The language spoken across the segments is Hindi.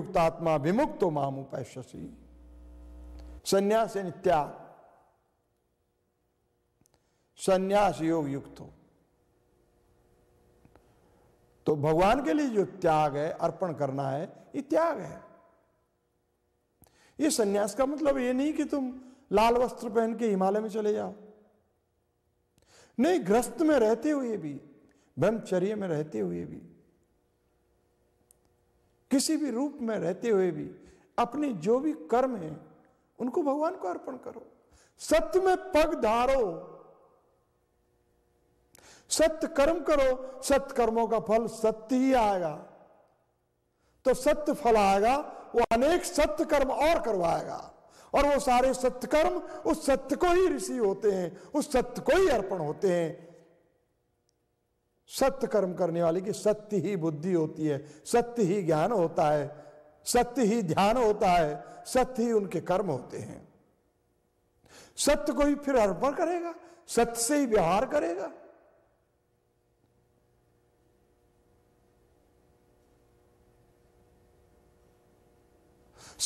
युक्तात्मा विमुक्तो माम उपाश्यसी संन्यास नित्या संन्यास योग युक्त हो तो भगवान के लिए जो त्याग है अर्पण करना है ये त्याग है ये संन्यास का मतलब ये नहीं कि तुम लाल वस्त्र पहन के हिमालय में चले जाओ नहीं ग्रस्त में रहते हुए भी ब्रह्मचर्य में रहते हुए भी किसी भी रूप में रहते हुए भी अपने जो भी कर्म है उनको भगवान को अर्पण करो सत्य में पग धारो सत्य कर्म करो सत्य कर्मों का फल सत्य ही आएगा तो सत्य फल आएगा वो अनेक सत्य कर्म और करवाएगा और वो सारे सत्य कर्म उस सत्य को ही ऋषि होते हैं उस सत्य को ही अर्पण होते हैं सत्य कर्म करने वाले की सत्य ही बुद्धि होती है सत्य ही ज्ञान होता है सत्य ही ध्यान होता है सत्य ही उनके कर्म होते हैं सत्य को ही फिर अर्पण करेगा सत्य से ही व्यवहार करेगा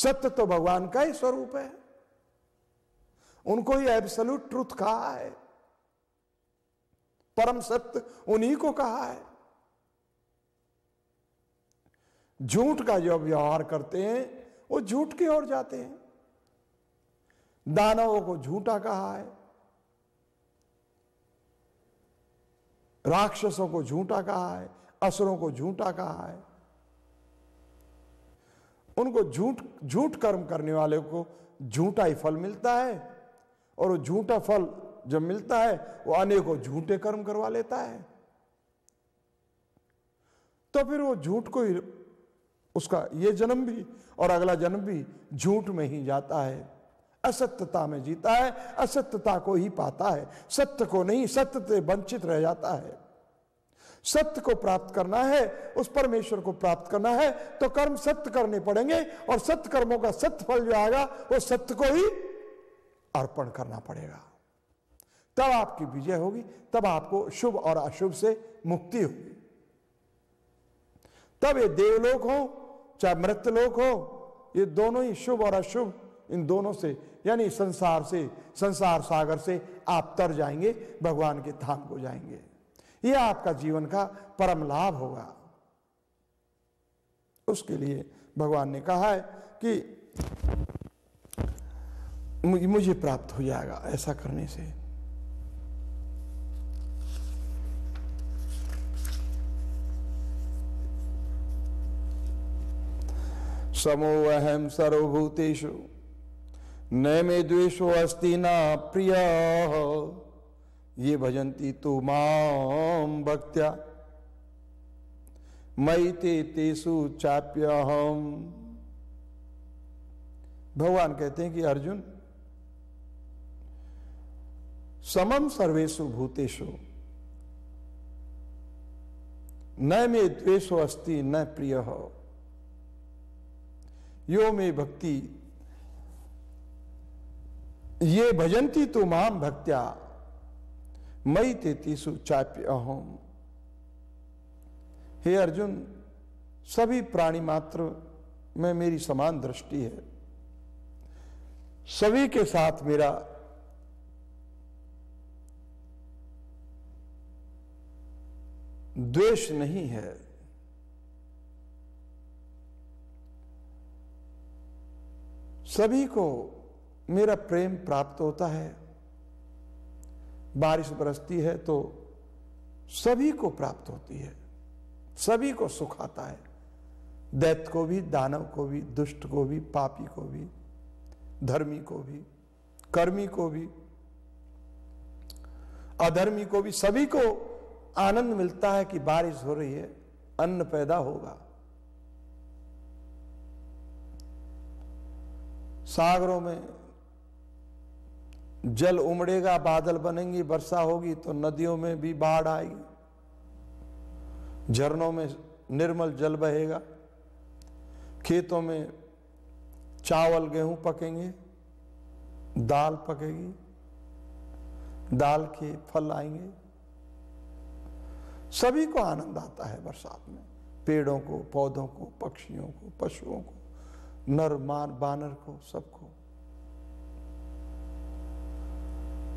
सत्य तो भगवान का ही स्वरूप है उनको ही एब्सोल्यूट ट्रुथ कहा है परम सत्य उन्हीं को कहा है झूठ का जो व्यवहार करते हैं वो झूठ की ओर जाते हैं दानवों को झूठा कहा है राक्षसों को झूठा कहा है असुरों को झूठा कहा है उनको झूठ झूठ कर्म करने वाले को झूठा ही फल मिलता है और वो झूठा फल जब मिलता है वो अनेकों झूठे कर्म करवा लेता है तो फिर वो झूठ को ही उसका ये जन्म भी और अगला जन्म भी झूठ में ही जाता है असत्यता में जीता है असत्यता को ही पाता है सत्य को नहीं सत्य से वंचित रह जाता है सत्य को प्राप्त करना है उस परमेश्वर को प्राप्त करना है तो कर्म सत्य करने पड़ेंगे और सत्य कर्मों का सत्य फल जो आएगा वो सत्य को ही अर्पण करना पड़ेगा तब आपकी विजय होगी तब आपको शुभ और अशुभ से मुक्ति होगी तब ये देवलोक हो चाहे मृतलोक हो ये दोनों ही शुभ और अशुभ इन दोनों से यानी संसार से संसार सागर से आप तर जाएंगे भगवान के धाम को जाएंगे यह आपका जीवन का परम लाभ होगा उसके लिए भगवान ने कहा है कि मुझे प्राप्त हो जाएगा ऐसा करने से समो अहम सर्वभूतेषु न मे द्वेषो अस्ति न प्रिय ये भजन्ति तो माम भक्त्या मई ते तेसु चाप्य हम भगवान कहते हैं कि अर्जुन समम सर्वेशु भूतेषु न मे द्वेषो अस्ति न प्रिय हो यो मे भक्ति ये भजंती तो माम भक्त्या मई तेतीसु चाप्य अहम हे अर्जुन सभी प्राणी मात्र में मेरी समान दृष्टि है सभी के साथ मेरा द्वेष नहीं है सभी को मेरा प्रेम प्राप्त होता है बारिश बरसती है तो सभी को प्राप्त होती है सभी को सुख आता है दैत्य को भी दानव को भी दुष्ट को भी पापी को भी धर्मी को भी कर्मी को भी अधर्मी को भी सभी को आनंद मिलता है कि बारिश हो रही है अन्न पैदा होगा सागरों में जल उमड़ेगा बादल बनेंगी वर्षा होगी तो नदियों में भी बाढ़ आएगी झरनों में निर्मल जल बहेगा खेतों में चावल गेहूं पकेंगे दाल पकेगी दाल के फल आएंगे सभी को आनंद आता है बरसात में पेड़ों को पौधों को पक्षियों को पशुओं को नर मार बानर को सबको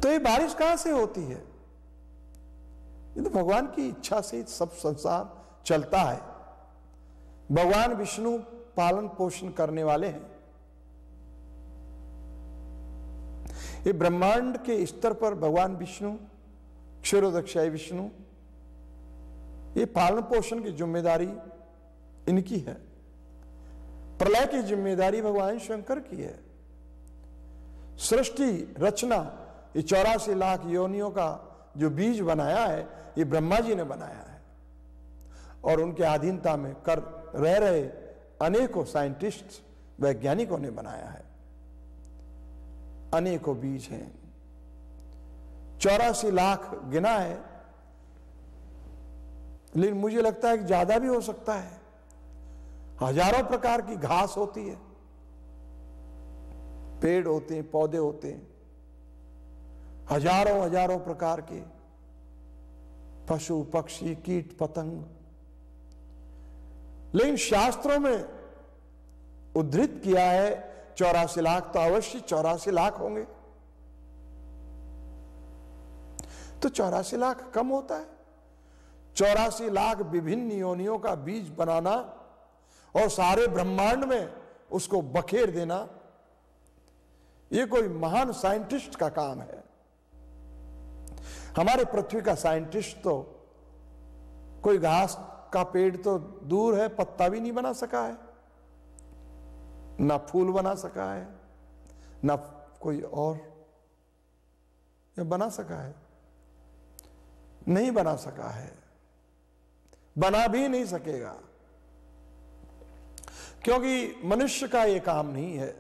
तो ये बारिश कहां से होती है ये तो भगवान की इच्छा से सब संसार चलता है भगवान विष्णु पालन पोषण करने वाले हैं ये ब्रह्मांड के स्तर पर भगवान विष्णु क्षीरोदक्षाई विष्णु ये पालन पोषण की जिम्मेदारी इनकी है प्रलय की जिम्मेदारी भगवान शंकर की है सृष्टि रचना ये चौरासी लाख योनियों का जो बीज बनाया है ये ब्रह्मा जी ने बनाया है और उनके अधीनता में कर रह रहे अनेकों साइंटिस्ट वैज्ञानिकों ने बनाया है अनेकों बीज हैं चौरासी लाख गिना है लेकिन मुझे लगता है कि ज्यादा भी हो सकता है हजारों प्रकार की घास होती है पेड़ होते हैं पौधे होते हैं हजारों हजारों प्रकार के पशु पक्षी कीट पतंग लेकिन शास्त्रों में उद्धृत किया है चौरासी लाख तो अवश्य चौरासी लाख होंगे तो चौरासी लाख कम होता है चौरासी लाख विभिन्न योनियों का बीज बनाना और सारे ब्रह्मांड में उसको बखेर देना ये कोई महान साइंटिस्ट का काम है हमारे पृथ्वी का साइंटिस्ट तो कोई घास का पेड़ तो दूर है पत्ता भी नहीं बना सका है ना फूल बना सका है ना कोई और ये बना सका है नहीं बना सका है बना भी नहीं सकेगा क्योंकि मनुष्य का ये काम नहीं है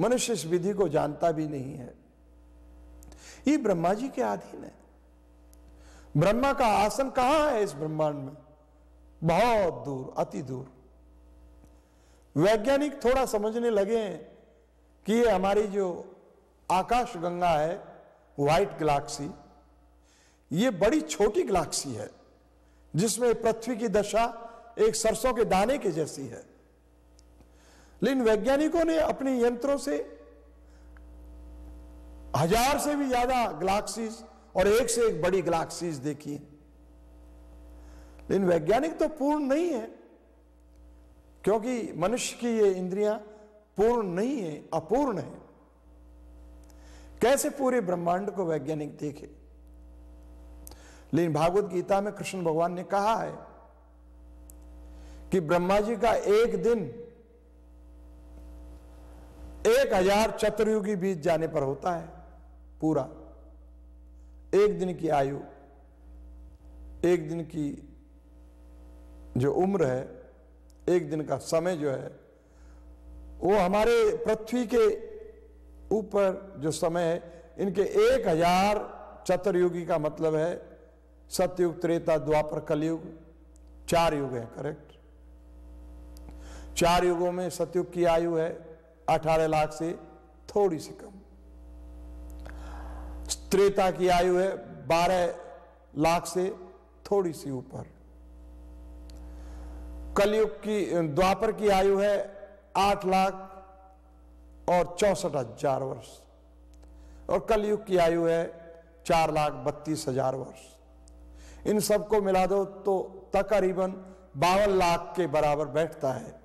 मनुष्य इस विधि को जानता भी नहीं है ये ब्रह्मा जी के अधीन है ब्रह्मा का आसन कहां है इस ब्रह्मांड में बहुत दूर अति दूर वैज्ञानिक थोड़ा समझने लगे हैं कि ये हमारी जो आकाश गंगा है व्हाइट गैलेक्सी ये बड़ी छोटी गैलेक्सी है जिसमें पृथ्वी की दशा एक सरसों के दाने के जैसी है लेकिन वैज्ञानिकों ने अपने यंत्रों से हजार से भी ज्यादा ग्लाक्सीज और एक से एक बड़ी ग्लाक्सीज देखी है लेकिन वैज्ञानिक तो पूर्ण नहीं है क्योंकि मनुष्य की ये इंद्रियां पूर्ण नहीं है अपूर्ण है कैसे पूरे ब्रह्मांड को वैज्ञानिक देखे लेकिन भागवत गीता में कृष्ण भगवान ने कहा है कि ब्रह्मा जी का एक दिन एक हजार चतुर्युगी बीत जाने पर होता है पूरा एक दिन की आयु एक दिन की जो उम्र है एक दिन का समय जो है वो हमारे पृथ्वी के ऊपर जो समय है इनके एक हजार चतुर्युगी का मतलब है सतयुग त्रेता द्वापर कलयुग चार युग है करेक्ट चार युगों में सतयुग की आयु है अठारह लाख से थोड़ी सी कम त्रेता की आयु है बारह लाख से थोड़ी सी ऊपर कलयुग की द्वापर की आयु है आठ लाख और चौसठ हजार वर्ष और कलयुग की आयु है चार लाख बत्तीस हजार वर्ष इन सबको मिला दो तो तकरीबन बावन लाख के बराबर बैठता है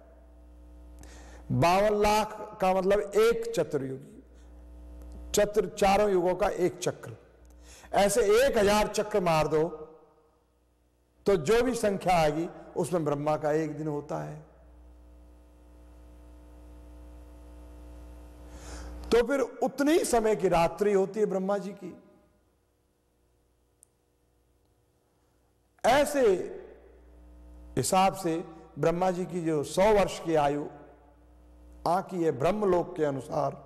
बावन लाख का मतलब एक चतुर्युगी चतुर चारों युगों का एक चक्र ऐसे एक हजार चक्र मार दो तो जो भी संख्या आएगी उसमें ब्रह्मा का एक दिन होता है तो फिर उतनी समय की रात्रि होती है ब्रह्मा जी की ऐसे हिसाब से ब्रह्मा जी की जो सौ वर्ष की आयु ब्रह्म ब्रह्मलोक के अनुसार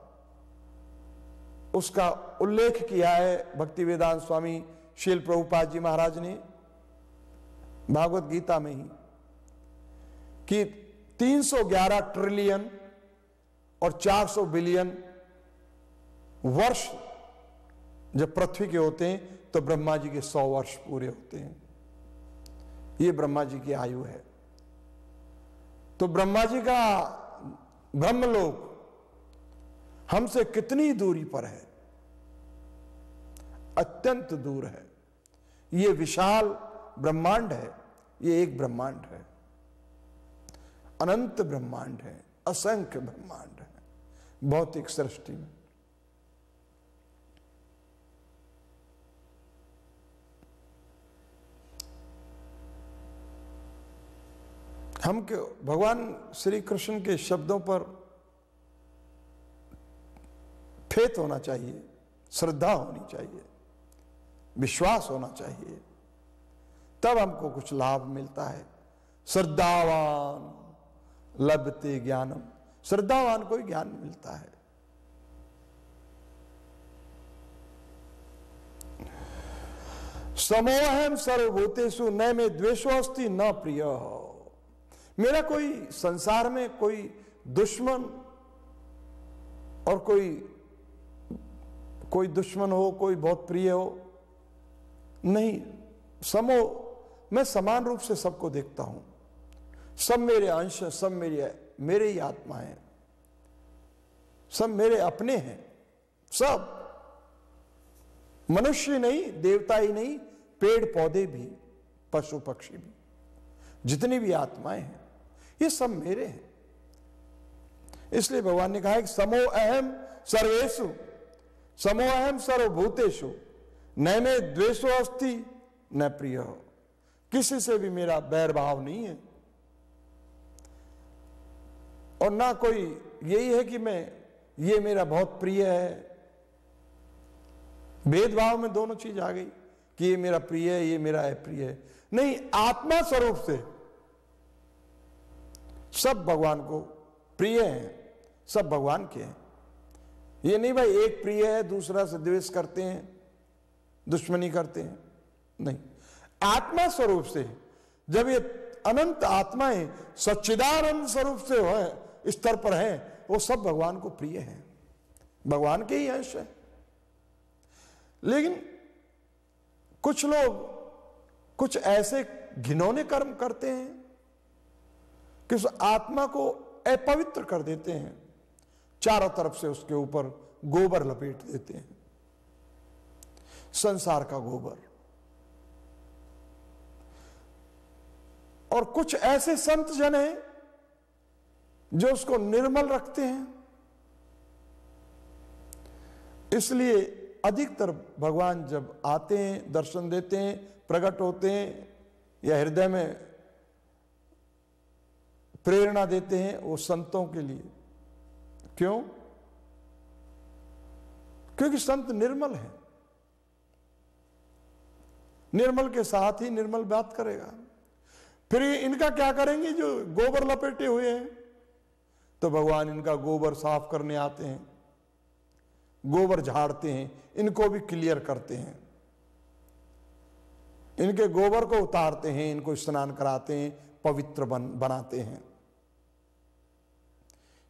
उसका उल्लेख किया है भक्ति वेदांत स्वामी शिल प्रभुपाद जी महाराज ने भागवत गीता में ही कि 311 ट्रिलियन और 400 बिलियन वर्ष जब पृथ्वी के होते हैं तो ब्रह्मा जी के 100 वर्ष पूरे होते हैं ये ब्रह्मा जी की आयु है तो ब्रह्मा जी का ब्रह्मलोक हमसे कितनी दूरी पर है अत्यंत दूर है ये विशाल ब्रह्मांड है ये एक ब्रह्मांड है अनंत ब्रह्मांड है असंख्य ब्रह्मांड है भौतिक सृष्टि में हम क्यों भगवान श्री कृष्ण के शब्दों पर फेत होना चाहिए श्रद्धा होनी चाहिए विश्वास होना चाहिए तब हमको कुछ लाभ मिलता है श्रद्धावान लभते ज्ञानम श्रद्धावान को ही ज्ञान मिलता है समोहम सर्वभूतेशु न में द्वेषो न प्रिय हो मेरा कोई संसार में कोई दुश्मन और कोई कोई दुश्मन हो कोई बहुत प्रिय हो नहीं समो मैं समान रूप से सबको देखता हूं सब मेरे अंश सब मेरे मेरे ही आत्मा है सब मेरे अपने हैं सब मनुष्य नहीं देवता ही नहीं पेड़ पौधे भी पशु पक्षी भी जितनी भी आत्माएं हैं ये सब मेरे हैं इसलिए भगवान ने कहा कि समो अहम सर्वेशु समो अहम सर्वभूतेशु न में द्वेषो अस्थि न प्रिय हो किसी से भी मेरा बैर भाव नहीं है और ना कोई यही है कि मैं ये मेरा बहुत प्रिय है भेदभाव में दोनों चीज आ गई कि ये मेरा प्रिय है ये मेरा अप्रिय है नहीं आत्मा स्वरूप से सब भगवान को प्रिय हैं सब भगवान के हैं ये नहीं भाई एक प्रिय है दूसरा से द्वेष करते हैं दुश्मनी करते हैं नहीं आत्मा स्वरूप से जब ये अनंत आत्माएं सच्चिदानंद स्वरूप से हो स्तर पर है वो सब भगवान को प्रिय है भगवान के ही अंश है लेकिन कुछ लोग कुछ ऐसे घिनौने कर्म करते हैं कि उस आत्मा को अपवित्र कर देते हैं चारों तरफ से उसके ऊपर गोबर लपेट देते हैं संसार का गोबर और कुछ ऐसे संत जन हैं जो उसको निर्मल रखते हैं इसलिए अधिकतर भगवान जब आते हैं दर्शन देते हैं प्रकट होते हैं या हृदय में प्रेरणा देते हैं वो संतों के लिए क्यों क्योंकि संत निर्मल है निर्मल के साथ ही निर्मल बात करेगा फिर इनका क्या करेंगे जो गोबर लपेटे हुए हैं तो भगवान इनका गोबर साफ करने आते हैं गोबर झाड़ते हैं इनको भी क्लियर करते हैं इनके गोबर को उतारते हैं इनको स्नान कराते हैं पवित्र बन बनाते हैं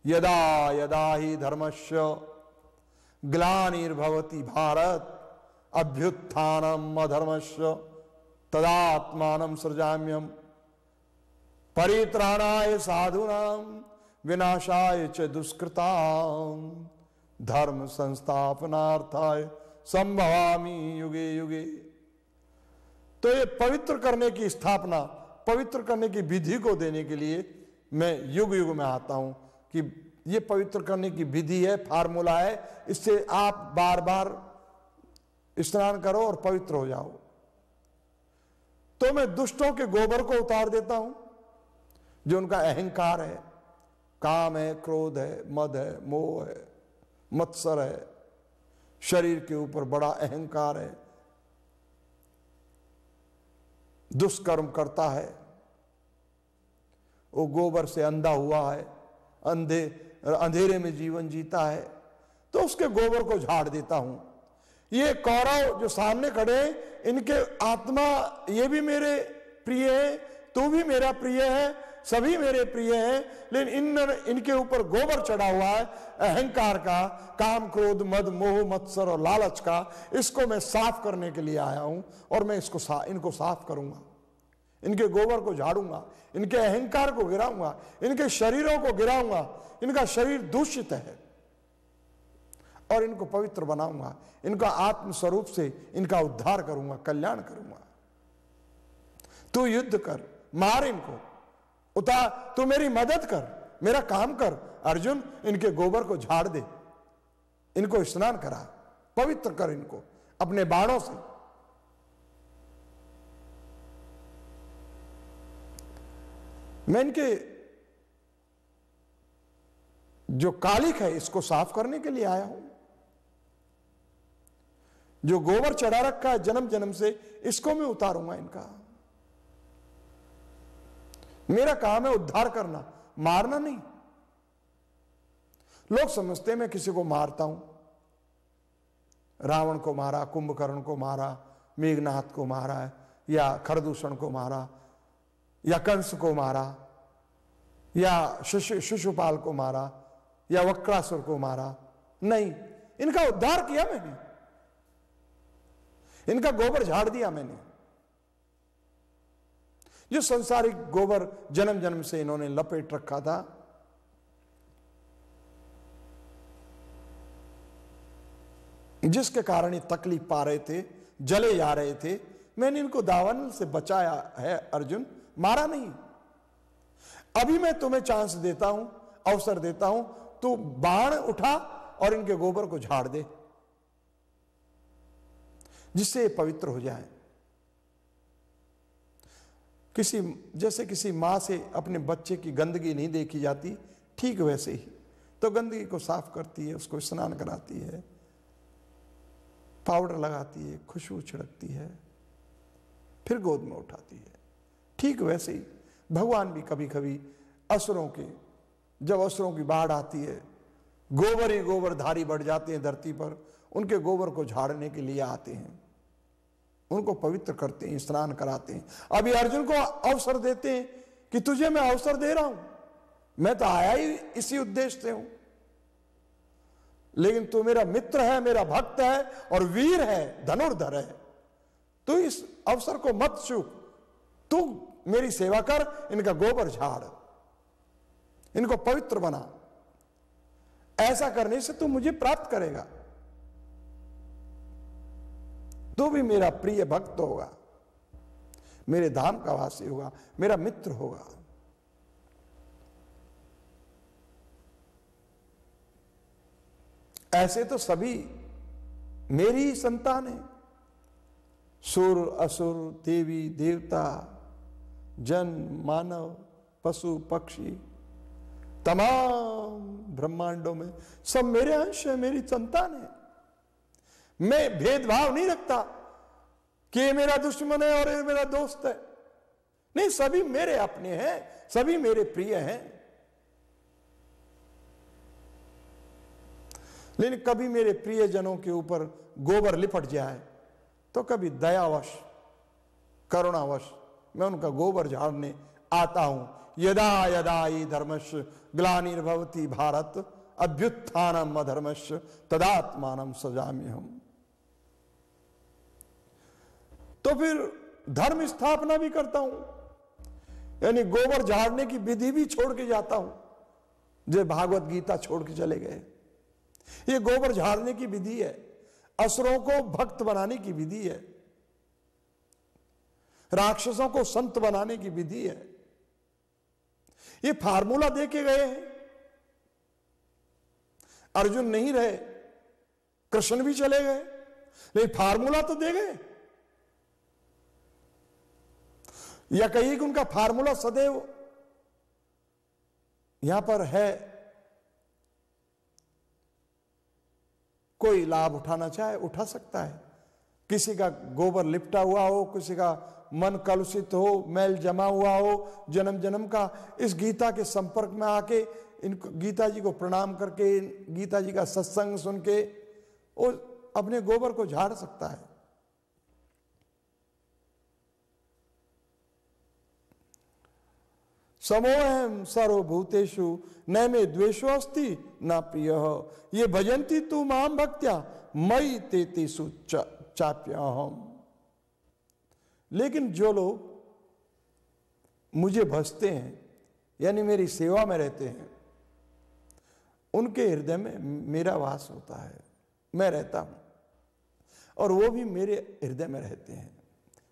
यदा यदा ही धर्मश ग्लार्भवती भारत अभ्युत्थान अधर्मश तदात्मान सृजाम्यम परित्राणाय साधुना विनाशाय च दुष्कृता धर्म संस्थापनार्थाय संभवामी युगे युगे तो ये पवित्र करने की स्थापना पवित्र करने की विधि को देने के लिए मैं युग युग में आता हूं कि ये पवित्र करने की विधि है फार्मूला है इससे आप बार बार स्नान करो और पवित्र हो जाओ तो मैं दुष्टों के गोबर को उतार देता हूं जो उनका अहंकार है काम है क्रोध है मद है मोह है मत्सर है शरीर के ऊपर बड़ा अहंकार है दुष्कर्म करता है वो गोबर से अंधा हुआ है अंधे अंधेरे में जीवन जीता है तो उसके गोबर को झाड़ देता हूं ये कौरव जो सामने खड़े इनके आत्मा ये भी मेरे प्रिय है तू भी मेरा प्रिय है सभी मेरे प्रिय हैं लेकिन इन इनके ऊपर गोबर चढ़ा हुआ है अहंकार का काम क्रोध मद मोह मत्सर और लालच का इसको मैं साफ करने के लिए आया हूं और मैं इसको सा, इनको साफ करूंगा इनके गोबर को झाड़ूंगा इनके अहंकार को गिराऊंगा इनके शरीरों को गिराऊंगा इनका शरीर दूषित है और इनको पवित्र बनाऊंगा इनका आत्म स्वरूप से इनका उद्धार करूंगा कल्याण करूंगा तू युद्ध कर मार इनको उतार तू मेरी मदद कर मेरा काम कर अर्जुन इनके गोबर को झाड़ दे इनको स्नान करा पवित्र कर इनको अपने बाणों से मैं इनके जो कालिक है इसको साफ करने के लिए आया हूं जो गोबर चढ़ा रखा है जन्म जन्म से इसको मैं उतारूंगा इनका मेरा काम है उद्धार करना मारना नहीं लोग समझते मैं किसी को मारता हूं रावण को मारा कुंभकर्ण को मारा मेघनाथ को मारा या खरदूषण को मारा या कंस को मारा या शिशु शिशुपाल को मारा या वक्रासुर को मारा नहीं इनका उद्धार किया मैंने इनका गोबर झाड़ दिया मैंने जो संसारिक गोबर जन्म जन्म से इन्होंने लपेट रखा था जिसके कारण ये तकलीफ पा रहे थे जले जा रहे थे मैंने इनको दावन से बचाया है अर्जुन मारा नहीं अभी मैं तुम्हें चांस देता हूं अवसर देता हूं तू बाण उठा और इनके गोबर को झाड़ दे जिससे पवित्र हो जाए किसी जैसे किसी मां से अपने बच्चे की गंदगी नहीं देखी जाती ठीक वैसे ही तो गंदगी को साफ करती है उसको स्नान कराती है पाउडर लगाती है खुशबू छिड़कती है फिर गोद में उठाती है ठीक वैसे ही भगवान भी कभी कभी असुरों के जब असुरों की बाढ़ आती है गोबर ही गोबर धारी बढ़ जाते हैं धरती पर उनके गोबर को झाड़ने के लिए आते हैं उनको पवित्र करते हैं स्नान कराते हैं अभी अर्जुन को अवसर देते हैं कि तुझे मैं अवसर दे रहा हूं मैं तो आया ही इसी उद्देश्य से हूं लेकिन तू मेरा मित्र है मेरा भक्त है और वीर है धनुर्धर है तू इस अवसर को मत चूक तू मेरी सेवा कर इनका गोबर झाड़ इनको पवित्र बना ऐसा करने से तू मुझे प्राप्त करेगा तू भी मेरा प्रिय भक्त होगा मेरे धाम का वासी होगा मेरा मित्र होगा ऐसे तो सभी मेरी ही संतान है सुर असुर देवी देवता जन मानव पशु पक्षी तमाम ब्रह्मांडों में सब मेरे अंश है मेरी संतान है मैं भेदभाव नहीं रखता कि ये मेरा दुश्मन है और ये मेरा दोस्त है नहीं सभी मेरे अपने हैं सभी मेरे प्रिय हैं लेकिन कभी मेरे प्रियजनों के ऊपर गोबर लिपट जाए तो कभी दयावश करुणावश मैं उनका गोबर झाड़ने आता हूँ यदा यदा ही धर्मश ग्लानिर्भवती भारत अभ्युत्थानम अधर्मश तदात्मान सजामी हम तो फिर धर्म स्थापना भी करता हूं यानी गोबर झाड़ने की विधि भी छोड़ के जाता हूं जो भागवत गीता छोड़ के चले गए ये गोबर झाड़ने की विधि है असुरों को भक्त बनाने की विधि है राक्षसों को संत बनाने की विधि है ये फार्मूला दे के गए हैं अर्जुन नहीं रहे कृष्ण भी चले गए लेकिन फार्मूला तो दे गए या कहिए कि उनका फार्मूला सदैव यहां पर है कोई लाभ उठाना चाहे उठा सकता है किसी का गोबर लिपटा हुआ हो किसी का मन कलुषित हो मैल जमा हुआ हो जन्म जन्म का इस गीता के संपर्क में आके इन गीता जी को प्रणाम करके गीता जी का सत्संग सुन के वो अपने गोबर को झाड़ सकता है समोहम सर्वभूतेषु न मे द्वेषो अस्ति न प्रिय ये भजंती तू माम भक्त्या मई तेतीसु चाप्य अहम लेकिन जो लोग मुझे भजते हैं यानी मेरी सेवा में रहते हैं उनके हृदय में मेरा वास होता है मैं रहता हूं और वो भी मेरे हृदय में रहते हैं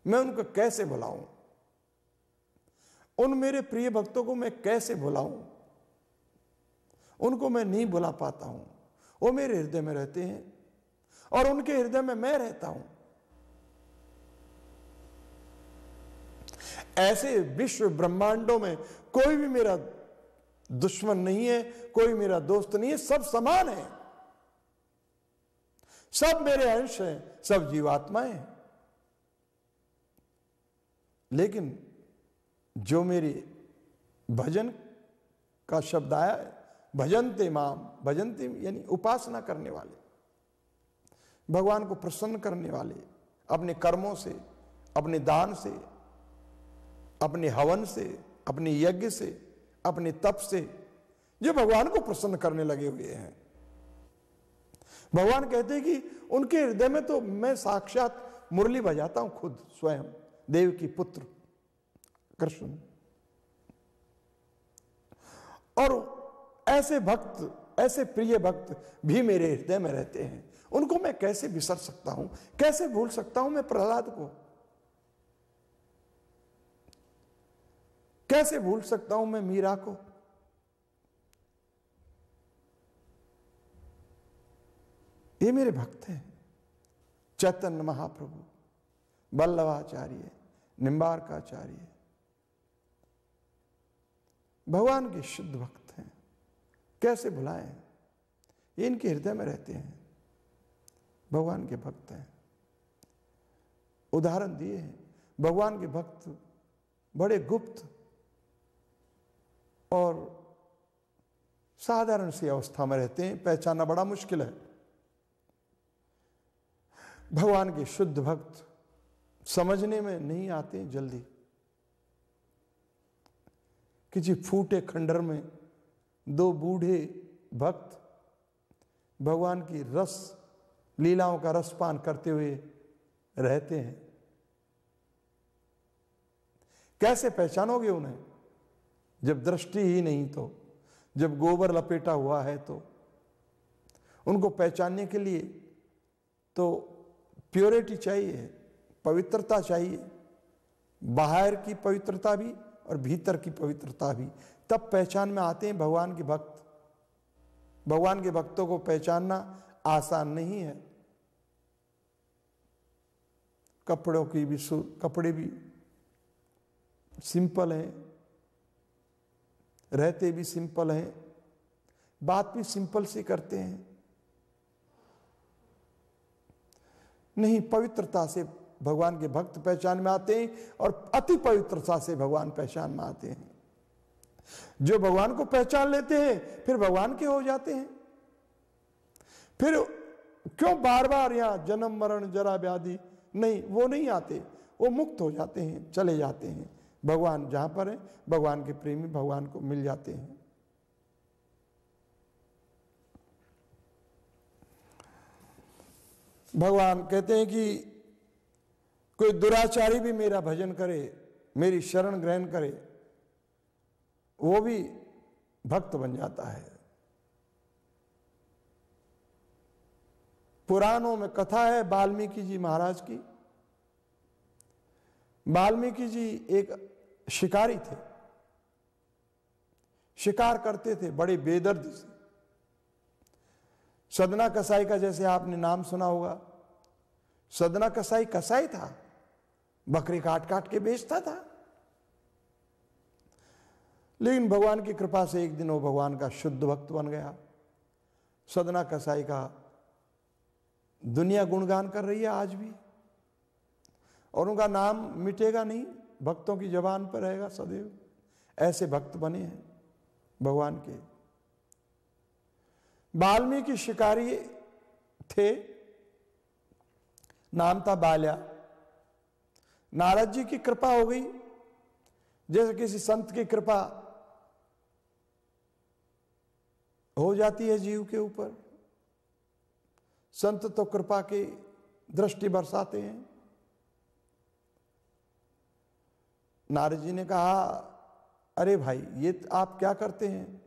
मैं उनको कैसे बुलाऊं उन मेरे प्रिय भक्तों को मैं कैसे बुलाऊं उनको मैं नहीं बुला पाता हूं वो मेरे हृदय में रहते हैं और उनके हृदय में मैं रहता हूं ऐसे विश्व ब्रह्मांडों में कोई भी मेरा दुश्मन नहीं है कोई मेरा दोस्त नहीं है सब समान है सब मेरे अंश हैं सब जीवात्माएं हैं लेकिन जो मेरे भजन का शब्द आया है भजनते माम भजनते यानी उपासना करने वाले भगवान को प्रसन्न करने वाले अपने कर्मों से अपने दान से अपने हवन से अपने यज्ञ से अपने तप से जो भगवान को प्रसन्न करने लगे हुए हैं भगवान कहते हैं कि उनके हृदय में तो मैं साक्षात मुरली बजाता हूं खुद स्वयं देव की पुत्र कृष्ण और ऐसे भक्त ऐसे प्रिय भक्त भी मेरे हृदय में रहते हैं उनको मैं कैसे बिसर सकता हूं कैसे भूल सकता हूं मैं प्रहलाद को कैसे भूल सकता हूं मैं मीरा को ये मेरे भक्त हैं चैतन्य महाप्रभु बल्लभाचार्य निम्बारकाचार्य भगवान के शुद्ध भक्त हैं कैसे भुलाएं ये इनके हृदय में रहते हैं भगवान के भक्त हैं उदाहरण दिए हैं भगवान के भक्त बड़े गुप्त और साधारण सी अवस्था में रहते हैं पहचानना बड़ा मुश्किल है भगवान के शुद्ध भक्त समझने में नहीं आते जल्दी किसी फूटे खंडर में दो बूढ़े भक्त भगवान की रस लीलाओं का रस पान करते हुए रहते हैं कैसे पहचानोगे उन्हें जब दृष्टि ही नहीं तो जब गोबर लपेटा हुआ है तो उनको पहचानने के लिए तो प्योरिटी चाहिए पवित्रता चाहिए बाहर की पवित्रता भी और भीतर की पवित्रता भी तब पहचान में आते हैं भगवान के भक्त भगवान के भक्तों को पहचानना आसान नहीं है कपड़ों की भी कपड़े भी सिंपल हैं रहते भी सिंपल हैं बात भी सिंपल से करते हैं नहीं पवित्रता से भगवान के भक्त पहचान में आते हैं और अति पवित्रता से भगवान पहचान में आते हैं जो भगवान को पहचान लेते हैं फिर भगवान के हो जाते हैं फिर क्यों बार बार यहां जन्म मरण जरा व्याधि नहीं वो नहीं आते वो मुक्त हो जाते हैं चले जाते हैं भगवान जहां पर है भगवान के प्रेमी भगवान को मिल जाते हैं भगवान कहते हैं कि कोई दुराचारी भी मेरा भजन करे मेरी शरण ग्रहण करे वो भी भक्त बन जाता है पुराणों में कथा है वाल्मीकि जी महाराज की वाल्मीकि जी एक शिकारी थे शिकार करते थे बड़े बेदर्द से सदना कसाई का जैसे आपने नाम सुना होगा सदना कसाई कसाई था बकरी काट काट के बेचता था लेकिन भगवान की कृपा से एक दिन वो भगवान का शुद्ध भक्त बन गया सदना कसाई का दुनिया गुणगान कर रही है आज भी और उनका नाम मिटेगा नहीं भक्तों की जबान पर रहेगा सदैव ऐसे भक्त बने हैं भगवान के वाल्मीकि शिकारी थे नाम था बाल्या नारद जी की कृपा हो गई जैसे किसी संत की कृपा हो जाती है जीव के ऊपर संत तो कृपा की दृष्टि बरसाते हैं नारद जी ने कहा अरे भाई ये आप क्या करते हैं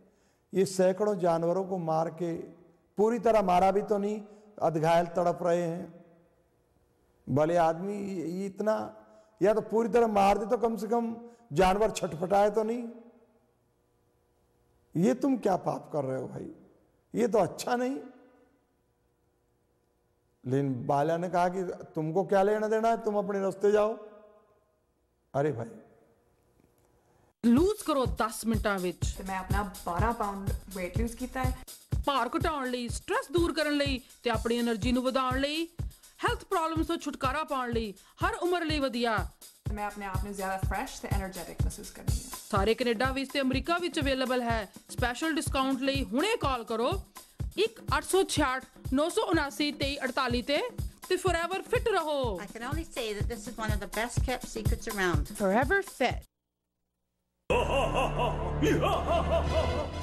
ये सैकड़ों जानवरों को मार के पूरी तरह मारा भी तो नहीं अधघायल तड़प रहे हैं भले आदमी ये इतना या तो पूरी तरह मार दे तो कम से कम जानवर छटपटाए तो नहीं ये तुम क्या पाप कर रहे हो भाई ये तो अच्छा नहीं लेकिन बाला ने कहा कि तुमको क्या लेना देना है तुम अपने रास्ते जाओ अरे भाई ਲੂਜ਼ ਕਰੋ 10 ਮਿੰਟਾਂ ਵਿੱਚ ਤੇ ਮੈਂ ਆਪਣਾ 12 ਪਾਉਂਡ weight lose ਕੀਤਾ ਹੈ ਭਾਰ ਘਟਾਉਣ ਲਈ ਸਟ्रेस ਦੂਰ ਕਰਨ ਲਈ ਤੇ ਆਪਣੀ એનર્ਜੀ ਨੂੰ ਵਧਾਉਣ ਲਈ ਹੈਲਥ ਪ੍ਰੋਬਲਮਸ ਤੋਂ ਛੁਟਕਾਰਾ ਪਾਉਣ ਲਈ ਹਰ ਉਮਰ ਲਈ ਵਧੀਆ ਮੈਂ ਆਪਣੇ ਆਪ ਨੂੰ ਜ਼ਿਆਦਾ ਫਰੈਸ਼ ਤੇ એનર્ਜੈਟਿਕ ਮਹਿਸੂਸ ਕਰਦੀ ਹਾਂ ਸਾਰੇ ਕੈਨੇਡਾ ਵਿੱਚ ਤੇ ਅਮਰੀਕਾ ਵਿੱਚ ਅਵੇਲੇਬਲ ਹੈ ਸਪੈਸ਼ਲ ਡਿਸਕਾਊਂਟ ਲਈ ਹੁਣੇ ਕਾਲ ਕਰੋ 1-866-979-2348 ਤੇ ਤੇ ਫੋਰਐਵਰ ਫਿਟ ਰਹੋ I can only say that this is one of the best kept secrets around. Forever fit.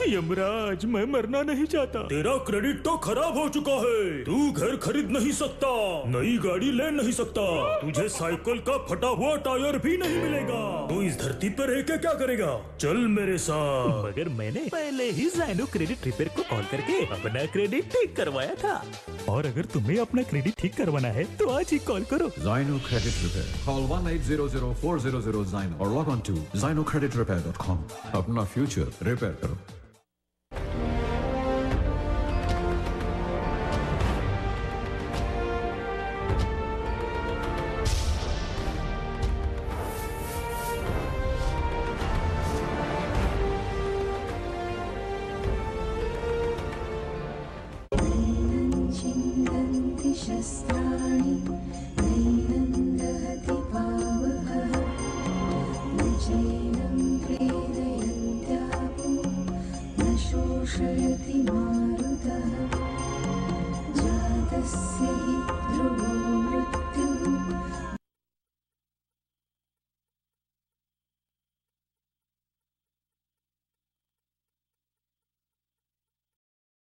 Yamraj मैं मरना नहीं चाहता तेरा क्रेडिट तो खराब हो चुका है तू घर खरीद नहीं सकता नई गाड़ी ले नहीं सकता तुझे साइकिल का फटा हुआ टायर भी नहीं मिलेगा तू इस धरती पर रह के क्या करेगा चल मेरे साथ मगर मैंने पहले ही जैनो क्रेडिट रिपेयर को कॉल करके अपना क्रेडिट ठीक करवाया था और अगर तुम्हें अपना क्रेडिट ठीक करवाना है तो आज ही कॉल करो जैनो credit repair call one eight zero zero four zero zero और लॉग ऑन टू जैनो क्रेडिट रिपेयर कॉम अपना फ्यूचर रिपेयर करो